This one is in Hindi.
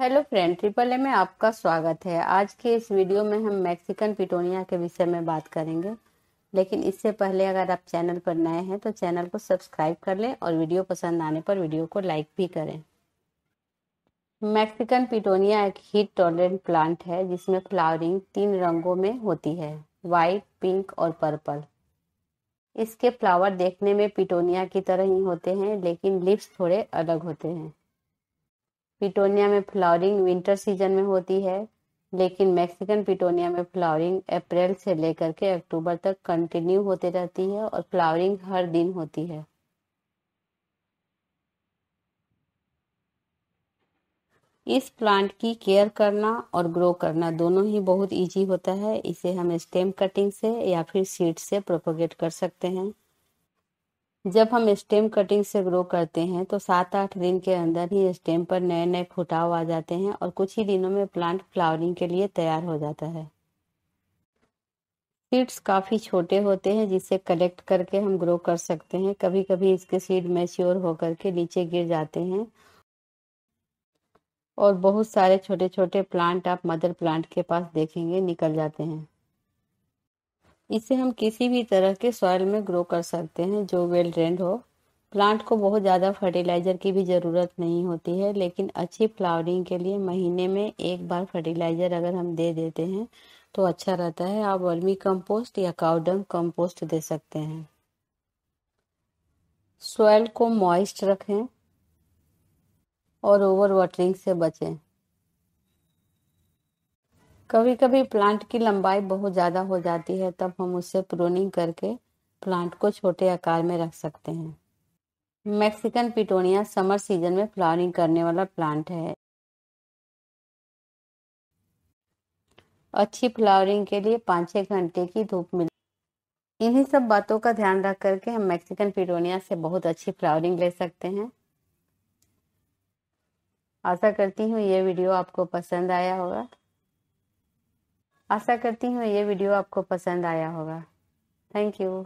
हेलो फ्रेंड ट्रिपल ए में आपका स्वागत है आज के इस वीडियो में हम मैक्सिकन पिटोनिया के विषय में बात करेंगे लेकिन इससे पहले अगर आप चैनल पर नए हैं तो चैनल को सब्सक्राइब कर लें और वीडियो पसंद आने पर वीडियो को लाइक भी करें मैक्सिकन पिटोनिया एक हीट टॉलरेंट प्लांट है जिसमें फ्लावरिंग तीन रंगों में होती है वाइट पिंक और पर्पल इसके फ्लावर देखने में पिटोनिया की तरह ही होते हैं लेकिन लिप्स थोड़े अलग होते हैं पिटोनिया में फ्लावरिंग विंटर सीजन में होती है लेकिन मैक्सिकन पिटोनिया में फ्लावरिंग अप्रैल से लेकर के अक्टूबर तक कंटिन्यू होते रहती है और फ्लावरिंग हर दिन होती है इस प्लांट की केयर करना और ग्रो करना दोनों ही बहुत इजी होता है इसे हम स्टेम कटिंग से या फिर सीड से प्रोपोगेट कर सकते हैं जब हम स्टेम कटिंग से ग्रो करते हैं तो सात आठ दिन के अंदर ही स्टेम पर नए नए फुटाव आ जाते हैं और कुछ ही दिनों में प्लांट फ्लावरिंग के लिए तैयार हो जाता है सीड्स काफ़ी छोटे होते हैं जिसे कलेक्ट करके हम ग्रो कर सकते हैं कभी कभी इसके सीड मैच्योर होकर के नीचे गिर जाते हैं और बहुत सारे छोटे छोटे प्लांट आप मदर प्लांट के पास देखेंगे निकल जाते हैं इसे हम किसी भी तरह के सॉइल में ग्रो कर सकते हैं जो वेल ड्रेंड हो प्लांट को बहुत ज़्यादा फर्टिलाइज़र की भी ज़रूरत नहीं होती है लेकिन अच्छी फ्लावरिंग के लिए महीने में एक बार फर्टिलाइज़र अगर हम दे देते हैं तो अच्छा रहता है आप वर्मी कंपोस्ट या काउडम कंपोस्ट दे सकते हैं सोयल को मॉइस्ट रखें और ओवर वाटरिंग से बचें कभी कभी प्लांट की लंबाई बहुत ज़्यादा हो जाती है तब हम उससे प्रोनिंग करके प्लांट को छोटे आकार में रख सकते हैं मैक्सिकन पिटोनिया समर सीजन में फ्लावरिंग करने वाला प्लांट है अच्छी फ्लावरिंग के लिए पाँच छः घंटे की धूप मिल इन्हीं सब बातों का ध्यान रख करके हम मैक्सिकन पिटोनिया से बहुत अच्छी फ्लावरिंग ले सकते हैं आशा करती हूँ ये वीडियो आपको पसंद आया होगा आशा करती हूँ ये वीडियो आपको पसंद आया होगा थैंक यू